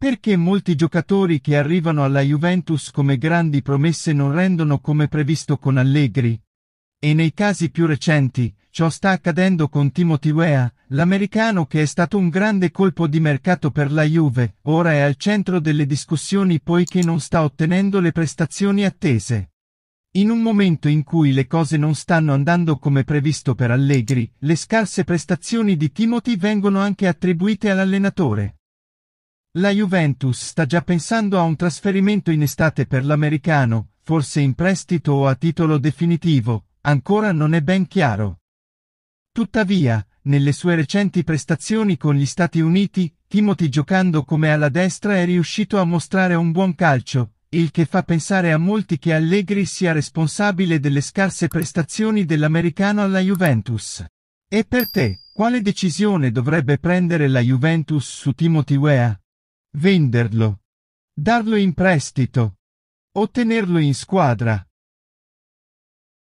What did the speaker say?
Perché molti giocatori che arrivano alla Juventus come grandi promesse non rendono come previsto con Allegri? E nei casi più recenti, ciò sta accadendo con Timothy Wea, l'americano che è stato un grande colpo di mercato per la Juve, ora è al centro delle discussioni poiché non sta ottenendo le prestazioni attese. In un momento in cui le cose non stanno andando come previsto per Allegri, le scarse prestazioni di Timothy vengono anche attribuite all'allenatore. La Juventus sta già pensando a un trasferimento in estate per l'americano, forse in prestito o a titolo definitivo, ancora non è ben chiaro. Tuttavia, nelle sue recenti prestazioni con gli Stati Uniti, Timothy giocando come alla destra è riuscito a mostrare un buon calcio, il che fa pensare a molti che Allegri sia responsabile delle scarse prestazioni dell'americano alla Juventus. E per te, quale decisione dovrebbe prendere la Juventus su Timothy Weah? venderlo, darlo in prestito, ottenerlo in squadra.